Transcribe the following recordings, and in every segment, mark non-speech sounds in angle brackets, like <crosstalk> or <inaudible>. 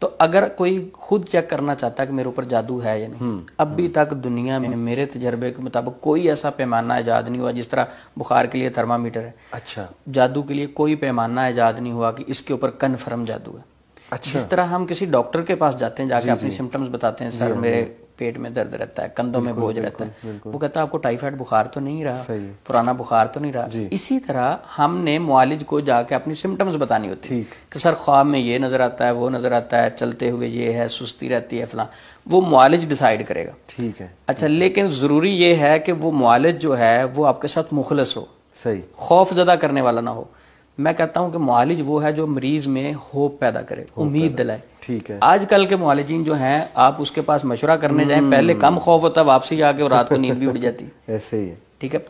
तो अगर कोई खुद चेक करना चाहता है कि मेरे ऊपर जादू है या नहीं हम्म, अभी हम्म। तक दुनिया में मेरे तजर्बे के मुताबिक कोई ऐसा पैमाना ईजाद नहीं हुआ जिस तरह बुखार के लिए थर्मामीटर है अच्छा जादू के लिए कोई पैमाना ईजाद नहीं हुआ कि इसके ऊपर कन्फर्म जादू है अच्छा। जिस तरह हम किसी डॉक्टर के पास जाते हैं जाके अपनी सिम्टम्स बताते हैं सर मेरे पेट में दर्द रहता है कंधों में बोझ रहता है वो कहता है आपको टाइफाइड बुखार तो नहीं रहा पुराना बुखार तो नहीं रहा इसी तरह हमने मालिज को जाके अपनी सिम्टम्स बतानी होती है कि सर ख्वाब में ये नज़र आता है वो नज़र आता है चलते हुए ये है सुस्ती रहती है फला वो मालिज डिसाइड करेगा ठीक है अच्छा लेकिन ज़रूरी ये है कि वो मालिज जो है वो आपके साथ मुखलस हो सही खौफ ज़्यादा करने वाला ना हो मैं कहता हूँ कि मालिज वो है जो मरीज में होप पैदा करे उम्मीद दिलाए ठीक है आजकल के मालिजीन जो हैं आप उसके पास मशवरा करने जाएं हम्म। पहले कम खौफ होता वापसी आके और रात को नींद भी उड़ जाती <laughs> ऐसे ही है ठीक है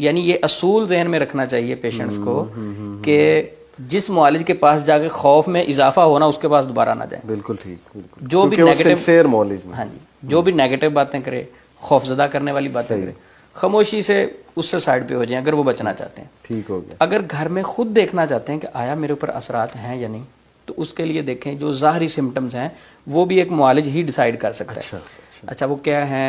यानी ये असूल जहन में रखना चाहिए पेशेंट्स हम्म, को हम्म, कि जिस मालिज के पास जाके खौफ में इजाफा होना उसके पास दोबारा ना जाए बिल्कुल ठीक जो भी नेगेटिव हाँ जी जो भी नेगेटिव बातें करे खौफजदा करने वाली बातें करे खामोशी से उससे साइड पे हो जाए अगर वो बचना चाहते हैं ठीक हो गया अगर घर में खुद देखना चाहते हैं कि आया मेरे ऊपर असरात हैं या नहीं तो उसके लिए देखें जो ज़ाहरी सिम्टम्स हैं वो भी एक मालिज ही डिसाइड कर सकता अच्छा, है अच्छा, अच्छा वो क्या है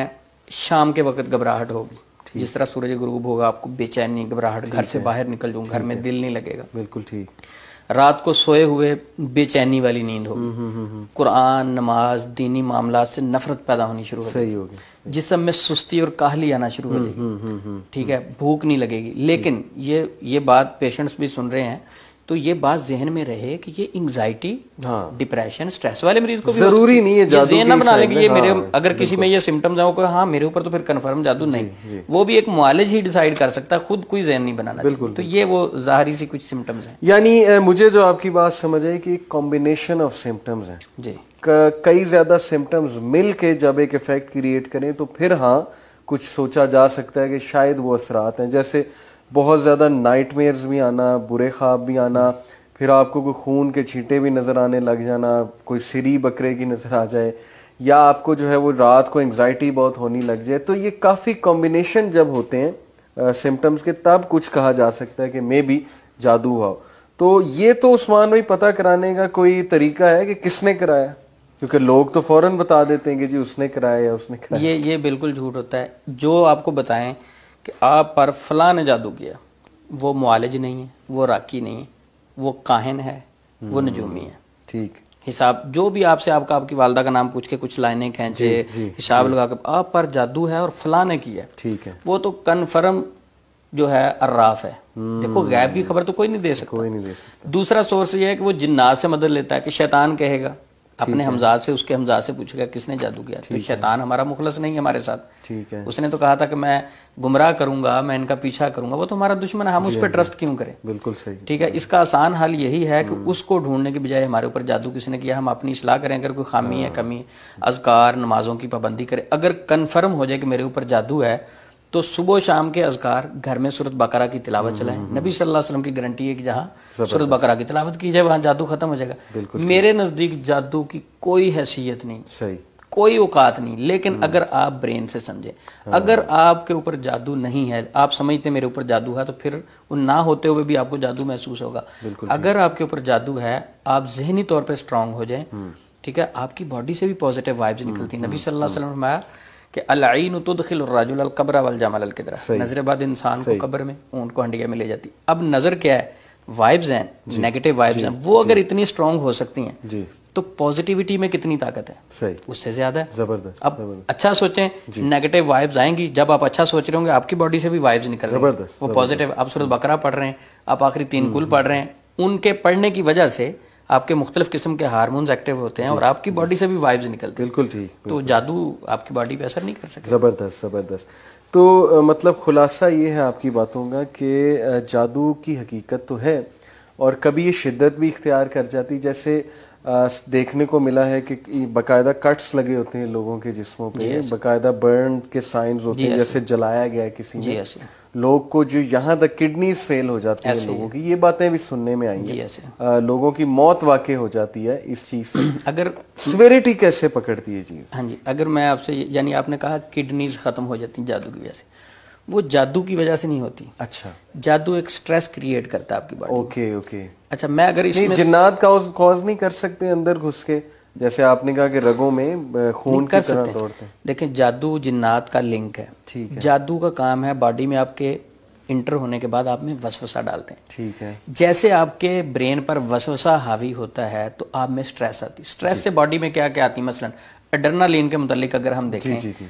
शाम के वक्त घबराहट होगी जिस तरह सूरज गुरूब होगा आपको बेचैनी घबराहट घर से बाहर निकल जाऊँ घर में दिल नहीं लगेगा बिल्कुल ठीक रात को सोए हुए बेचैनी वाली नींद हो हम्म, हम्म, हम्म, कुरान नमाज दीनी मामला से नफरत पैदा होनी शुरू हो सही होगी जिसम में सुस्ती और काहली आना शुरू हो जाएगी ठीक है भूख नहीं लगेगी लेकिन ये ये बात पेशेंट्स भी सुन रहे हैं तो ये बात जहन में रहे कि ये एंग्जाइटी हाँ। डिप्रेशन स्ट्रेस वाले मरीज को भी जरूरी नहीं है जादू ये ना बना लेंगे ये मेरे हाँ, अगर किसी में ये सिम्टम्स हैं कोई हाँ मेरे ऊपर तो फिर कंफर्म जादू नहीं जी, जी। वो भी एक मुआलज ही डिसाइड कर सकता है खुद कोई जहन नहीं बनाना बिल्कुल तो ये वो जाहरी सी कुछ सिम्टम्स हैं यानी मुझे जो आपकी बात समझ आई कि कॉम्बिनेशन ऑफ सिम्टम्स है जी कई ज्यादा सिम्टम्स मिल के जब एक इफेक्ट क्रिएट करें तो फिर हाँ कुछ सोचा जा सकता है कि शायद वो असरात हैं जैसे बहुत ज़्यादा नाइट भी आना बुरे ख्वाब भी आना फिर आपको कोई खून के छींटे भी नज़र आने लग जाना कोई सिरी बकरे की नज़र आ जाए या आपको जो है वो रात को एंगजाइटी बहुत होने लग जाए तो ये काफ़ी कॉम्बिनेशन जब होते हैं सिम्टम्स के तब कुछ कहा जा सकता है कि मे बी जादू हुआ तो ये तो उस्मान भाई पता कराने का कोई तरीका है कि किसने कराया क्योंकि लोग तो फौरन बता देते हैं कि जी उसने कराया या उसने कराया ये ये बिल्कुल झूठ होता है जो आपको बताएं कि आप पर फला ने जादू किया वो मुआलज नहीं है वो राकी नहीं है वो काहन है वो हम्म, नजूमी है ठीक हिसाब जो भी आपसे आपका आपकी वालदा का नाम पूछ के कुछ लाइने खेचे हिसाब लगा के आप पर जादू है और फला ने किया ठीक है वो तो कन्फर्म जो है अर्राफ है देखो हम्म। गैब की खबर तो कोई नहीं दे सकता कोई नहीं दे सकता दूसरा सोर्स ये है कि वो जिन्नात से मदद लेता है कि शैतान कहेगा अपने हमजाद से उसके हमजाद से पूछेगा किसने जादू किया तो शैतान हमारा मुखलस नहीं है हमारे साथ ठीक है उसने तो कहा था कि मैं गुमराह करूंगा मैं इनका पीछा करूंगा वो तो हमारा दुश्मन है हम उस पर ट्रस्ट क्यों करें बिल्कुल सही ठीक है इसका आसान हल यही है कि हम्म। उसको ढूंढने के बजाय हमारे ऊपर जादू किसी ने किया हम अपनी सलाह करें अगर कोई खामी है हाँ। कमी अजकार नमाजों की पाबंदी करें अगर कन्फर्म हो जाए कि मेरे ऊपर जादू है तो सुबह शाम के अजकार घर में सूरत बकरा की तिलावत हम्म, चलाएं हम्म, नबी हम्म। सल्लल्लाहु अलैहि वसल्लम की गारंटी है कि जहाँ सूरत बकरा की तिलावत की जाए वहाँ जादू खत्म हो जाएगा मेरे नज़दीक जादू की कोई हैसियत नहीं सही कोई औकात नहीं लेकिन अगर आप ब्रेन से समझे हाँ। अगर आपके ऊपर जादू नहीं है आप समझते मेरे ऊपर जादू है तो फिर वो ना होते हुए भी आपको जादू महसूस होगा अगर आपके ऊपर जादू है आप जहनी तौर पर स्ट्रांग हो जाए ठीक है आपकी बॉडी से भी पॉजिटिव वाइब्स निकलती है नबी सल्लल्लाहु अलैहि वसल्लम कि अलईन तुदखिल राजुल कब्रा वल जमाल किदरा नजर इंसान को कब्र में ऊँट को हंडिया में ले जाती अब नज़र क्या है वाइब्स हैं नेगेटिव वाइब्स हैं वो अगर इतनी स्ट्रांग हो सकती हैं तो पॉजिटिविटी में कितनी ताकत है सही उससे ज्यादा है जबरदस्त अब जबर्दस, अच्छा सोचें नेगेटिव वाइब्स आएंगी जब आप अच्छा सोच रहे होंगे आपकी बॉडी से भी वाइब्स निकल रही हैं वो पॉजिटिव आप सूरत बकरा पढ़ रहे हैं आप आखिरी तीन हम्म, कुल हम्म। पढ़ रहे हैं उनके पढ़ने की वजह से आपके मुख्तलिफ किस्म के हारमोन एक्टिव होते हैं और आपकी बॉडी से भी वाइब्स निकलते हैं बिल्कुल ठीक तो जादू आपकी बॉडी पर असर नहीं कर सकता ज़बरदस्त ज़बरदस्त तो मतलब खुलासा ये है आपकी बातों का कि जादू की हकीकत तो है और कभी ये शिद्दत भी इख्तियार कर जाती जैसे देखने को मिला है कि बकायदा कट्स लगे होते हैं लोगों के जिस्मों पे बकायदा बर्न के साइंस होते हैं जैसे जलाया गया है किसी ने लोग को जो यहाँ तक किडनीज फेल हो जाती है लोगों की ये बातें भी सुनने में आई लोगों की मौत वाकई हो जाती है इस चीज से <clears throat> अगर सिवेरिटी कैसे पकड़ती है चीज हाँ जी अगर मैं आपसे यानी आपने कहा किडनीज खत्म हो जाती है जादू की वजह से वो जादू की वजह से नहीं होती अच्छा जादू एक स्ट्रेस क्रिएट करता है आपकी बॉडी ओके ओके अच्छा मैं अगर इसमें जिन्नात कॉज कॉज नहीं कर सकते अंदर घुस के जैसे आपने कहा कि रगों में खून कर सकते हैं देखें जादू जिन्नात का लिंक है ठीक है जादू का काम है बॉडी में आपके इंटर होने के बाद आप में वसवसा डालते हैं ठीक है जैसे आपके ब्रेन पर वसवसा हावी होता है तो आप में स्ट्रेस आती स्ट्रेस से बॉडी में क्या क्या आती है मसलन एडर्नालिन के मुतालिक अगर हम देखें जी, जी, जी.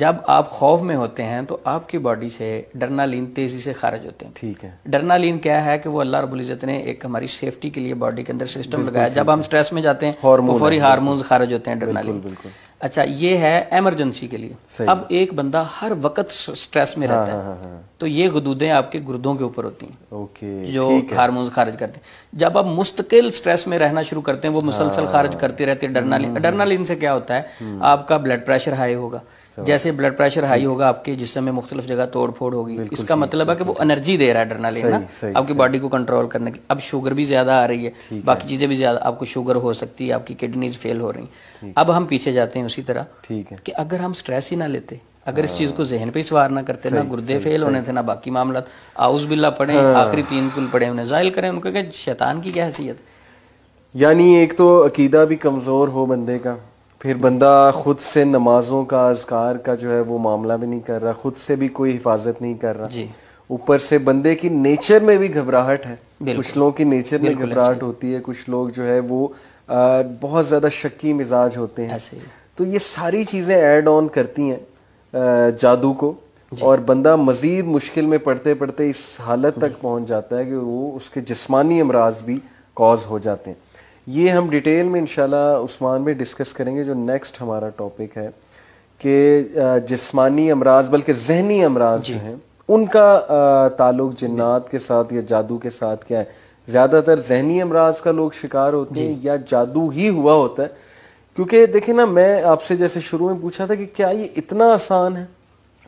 जब आप खौफ में होते हैं तो आपकी बॉडी से डरनालीन तेज़ी से खारिज होते हैं ठीक है डरनालीन क्या है कि वो अल्लाह इज्जत ने एक हमारी सेफ्टी के लिए बॉडी के अंदर सिस्टम लगाया जब हम स्ट्रेस में जाते हैं तो फौरी खारिज होते हैं डरनालीन बिल्कुल अच्छा ये है एमरजेंसी के लिए अब एक बंदा हर वक्त स्ट्रेस में हाँ, रहता है हाँ, हाँ, तो ये गदूदें आपके गुर्दों के ऊपर होती हैं ओके जो हारमोन्स खारिज करते हैं जब आप मुस्तकिल स्ट्रेस में रहना शुरू करते हैं वो मुसलसल खारिज करते रहते हैं डरनालिन डरनालिन हम्म। से क्या होता है हम्म। आपका ब्लड प्रेशर हाई होगा जैसे ब्लड प्रेशर हाई होगा आपके जिस समय मुख्तलिफ जगह तोड़ फोड़ होगी इसका मतलब है कि वो एनर्जी दे रहा है डरना लेना आपकी बॉडी को कंट्रोल करने की अब शुगर भी ज्यादा आ रही है बाकी चीजें भी ज्यादा आपको शुगर हो सकती है आपकी किडनीज फेल हो रही अब हम पीछे जाते हैं उसी तरह कि अगर हम स्ट्रेस ही ना लेते अगर इस हाँ। चीज को जहन पे सवार ना करते ना गुर्दे फेल होने थे ना बाकी मामला आउस बिल्ला पढ़े हाँ। आखिरी तीन कुल पढ़े उन्हें जायल करें उनको क्या शैतान की क्या हैसियत यानी एक तो अकीदा भी कमजोर हो बंदे का फिर बंदा ख़ुद से नमाज़ों का अजगार का जो है वो मामला भी नहीं कर रहा ख़ुद से भी कोई हिफाजत नहीं कर रहा ऊपर से बंदे की नेचर में भी घबराहट है कुछ लोगों की नेचर में घबराहट होती है कुछ लोग जो है वो आ, बहुत ज़्यादा शक्की मिजाज होते हैं तो ये सारी चीज़ें ऐड ऑन करती हैं जादू को और बंदा मज़ीद मुश्किल में पढ़ते पढ़ते इस हालत तक पहुंच जाता है कि वो उसके जिस्मानी अमराज भी कॉज हो जाते हैं ये हम डिटेल में इंशाल्लाह उस्मान में डिस्कस करेंगे जो नेक्स्ट हमारा टॉपिक है कि जिस्मानी अमराज बल्कि जहनी अमराज जो हैं उनका ताल्लुक जिन्नात के साथ या जादू के साथ क्या है ज़्यादातर जहनी अमराज का लोग शिकार होते हैं या जादू ही हुआ होता है क्योंकि देखिए ना मैं आपसे जैसे शुरू में पूछा था कि क्या ये इतना आसान है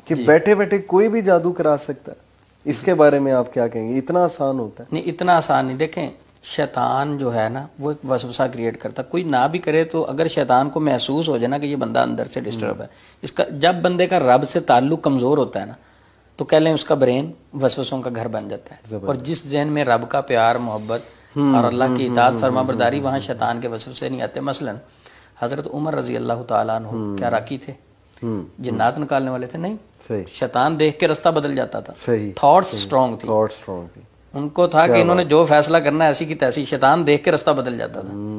कि बैठे बैठे कोई भी जादू करा सकता है इसके बारे में आप क्या कहेंगे इतना आसान होता है नहीं इतना आसान नहीं देखें शैतान जो है ना वो एक वसवसा क्रिएट करता कोई ना भी करे तो अगर शैतान को महसूस हो जाए ना कि ये बंदा अंदर से डिस्टर्ब है इसका जब बंदे का रब से ताल्लुक कमज़ोर होता है ना तो कह लें उसका ब्रेन वसवसों का घर बन जाता है और जिस जहन में रब का प्यार मोहब्बत और हम्म, अल्लाह की हम्म, इताद हम्म, फरमा बरदारी वहाँ शैतान के वसवसे नहीं आते मसलन हज़रत उमर रजी अल्लाह क्या राकी थे जिन्नात निकालने वाले थे नहीं शैतान देख के रास्ता बदल जाता था थॉट्स स्ट्रॉन्ग थी उनको था कि इन्होंने जो फैसला करना है ऐसी की तैसी शैतान देख के रास्ता बदल जाता था हम्म।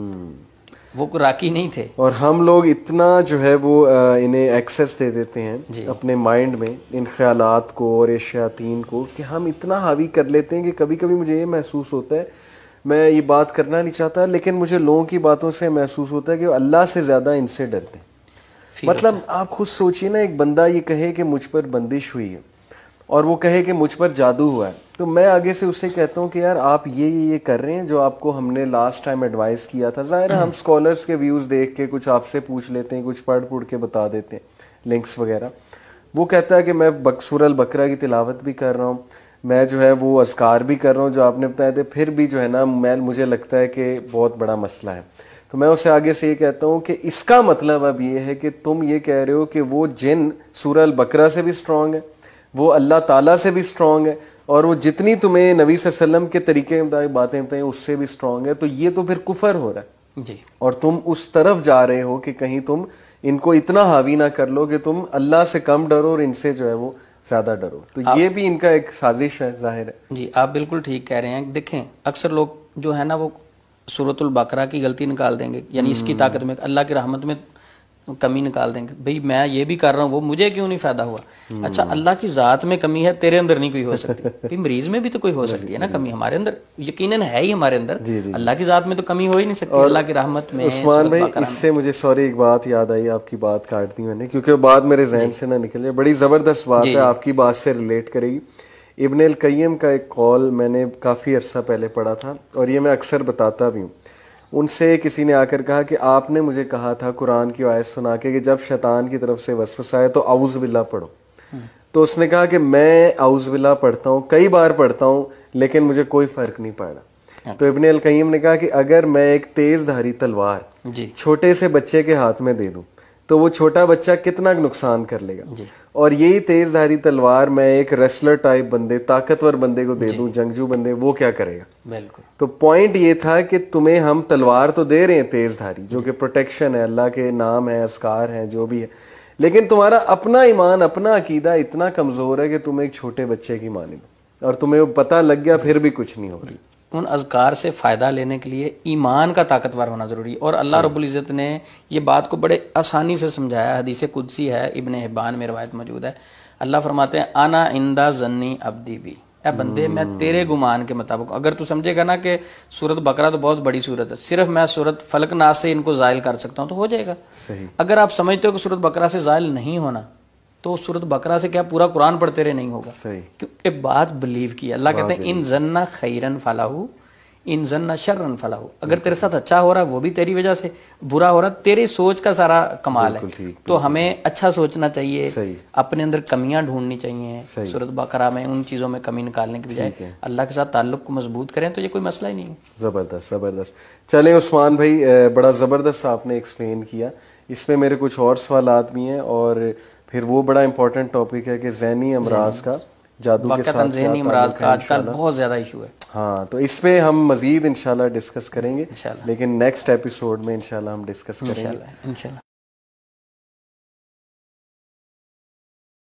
वो राकी नहीं थे और हम लोग इतना जो है वो इन्हें एक्सेस दे देते हैं अपने माइंड में इन ख्याल को और इस शयातीन को कि हम इतना हावी कर लेते हैं कि कभी कभी मुझे ये महसूस होता है मैं ये बात करना नहीं चाहता लेकिन मुझे लोगों की बातों से महसूस होता है कि अल्लाह से ज़्यादा इनसे डरते हैं मतलब आप खुद सोचिए ना एक बंदा ये कहे कि मुझ पर बंदिश हुई है और वो कहे कि मुझ पर जादू हुआ है तो मैं आगे से उससे कहता हूँ कि यार आप ये ये ये कर रहे हैं जो आपको हमने लास्ट टाइम एडवाइस किया था ज़ाहिर हम स्कॉलर्स के व्यूज़ देख के कुछ आपसे पूछ लेते हैं कुछ पढ़ पुढ़ के बता देते हैं लिंक्स वगैरह वो कहता है कि मैं बकसूरल बकरा की तिलावत भी कर रहा हूँ मैं जो है वो असकार भी कर रहा हूँ जो आपने बताए थे फिर भी जो है ना मैं मुझे लगता है कि बहुत बड़ा मसला है तो मैं उसे आगे से ये कहता हूँ कि इसका मतलब अब ये है कि तुम ये कह रहे हो कि वो जिन सूरल बकरा से भी स्ट्रांग है वो अल्लाह ताला से भी स्ट्रांग है और वो जितनी तुम्हें नबी वसल्लम के तरीके बातें बताएं उससे भी स्ट्रांग है तो ये तो फिर कुफर हो रहा है जी और तुम उस तरफ जा रहे हो कि कहीं तुम इनको इतना हावी ना कर लो कि तुम अल्लाह से कम डरो और इनसे जो है वो ज्यादा डरो तो ये भी इनका एक साजिश है जाहिर है जी आप बिल्कुल ठीक कह रहे हैं देखें अक्सर लोग जो है ना वो सूरतुल बकरा की गलती निकाल देंगे यानी इसकी हम्म। ताकत में अल्लाह की रहमत में कमी निकाल देंगे भाई मैं ये भी कर रहा हूँ वो मुझे क्यों नहीं फायदा हुआ अच्छा अल्लाह की ज़ात में कमी है तेरे अंदर नहीं कोई हो सकती <laughs> मरीज में भी तो कोई हो सकती है ना कमी हमारे अंदर यकीनन है ही हमारे अंदर अल्लाह की ज़ात में तो कमी हो ही नहीं सकती अल्लाह की रहमत में उस्मान भाई इससे मुझे सॉरी एक बात याद आई आपकी बात काट दी मैंने क्योंकि बात मेरे जहन से ना निकले बड़ी ज़बरदस्त बात है आपकी बात से रिलेट करेगी इबन कईम का एक कॉल मैंने काफ़ी अर्सा पहले पढ़ा था और ये मैं अक्सर बताता भी हूँ उनसे किसी ने आकर कहा कि आपने मुझे कहा था कुरान की आयत सुना के कि जब शैतान की तरफ से वसवसा आए तो आउज बिल्ला पढ़ो हम्म। तो उसने कहा कि मैं अवज़ बिल्ला पढ़ता हूँ कई बार पढ़ता हूँ लेकिन मुझे कोई फर्क नहीं पड़ा अच्छा। तो इबन अलकईम ने कहा कि अगर मैं एक तेज धारी तलवार छोटे से बच्चे के हाथ में दे दूँ तो वो छोटा बच्चा कितना नुकसान कर लेगा और यही तेज धारी तलवार मैं एक रेसलर टाइप बंदे ताकतवर बंदे को दे दूं जंगजू बंदे वो क्या करेगा बिल्कुल तो पॉइंट ये था कि तुम्हें हम तलवार तो दे रहे हैं तेज धारी जो कि प्रोटेक्शन है अल्लाह के नाम है असकार है जो भी है लेकिन तुम्हारा अपना ईमान अपना अकीदा इतना कमजोर है कि तुम एक छोटे बच्चे की माने और तुम्हें पता लग गया फिर भी कुछ नहीं हो रही उन अजकार से फ़ायदा लेने के लिए ईमान का ताकतवर होना ज़रूरी है और अल्लाह इज़्ज़त ने ये बात को बड़े आसानी से समझाया हदीस कुदसी है इबन हिब्बान में रवायत मौजूद है अल्लाह फरमाते हैं आना इंदा जन्नी अब्दी भी ए बंदे मैं तेरे गुमान के मुताबिक अगर तू समझेगा ना कि सूरत बकरा तो बहुत बड़ी सूरत है सिर्फ मैं सूरत फलकनाश से इनको जायल कर सकता हूँ तो हो जाएगा अगर आप समझते हो कि सूरत बकरा से जायल नहीं होना तो सूरत बकरा से क्या पूरा कुरान पढ़ते रहे नहीं होगा क्योंकि बात बिलीव की अल्लाह कहते हैं इन जन्ना खैरन फलाहू इन जन्ना शर्रन फलाहू अगर तेरे साथ अच्छा हो रहा है वो भी तेरी वजह से बुरा हो रहा तेरी सोच का सारा कमाल है तो हमें अच्छा सोचना चाहिए अपने अंदर कमियां ढूंढनी चाहिए सूरत बकरा में उन चीज़ों में कमी निकालने के बजाय अल्लाह के साथ ताल्लुक को मजबूत करें तो ये कोई मसला ही नहीं है ज़बरदस्त ज़बरदस्त चले उस्मान भाई बड़ा ज़बरदस्त आपने एक्सप्लेन किया इसमें मेरे कुछ और सवाल आदमी हैं और फिर वो बड़ा इम्पोर्टेंट टॉपिक है कि जैनी अमराज का जादू के साथ जैनी अमराज का आजकल बहुत ज़्यादा इशू है हाँ तो इस पे हम मज़ीद इंशाल्लाह डिस्कस करेंगे लेकिन नेक्स्ट एपिसोड में इन हम डिस्कस करेंगे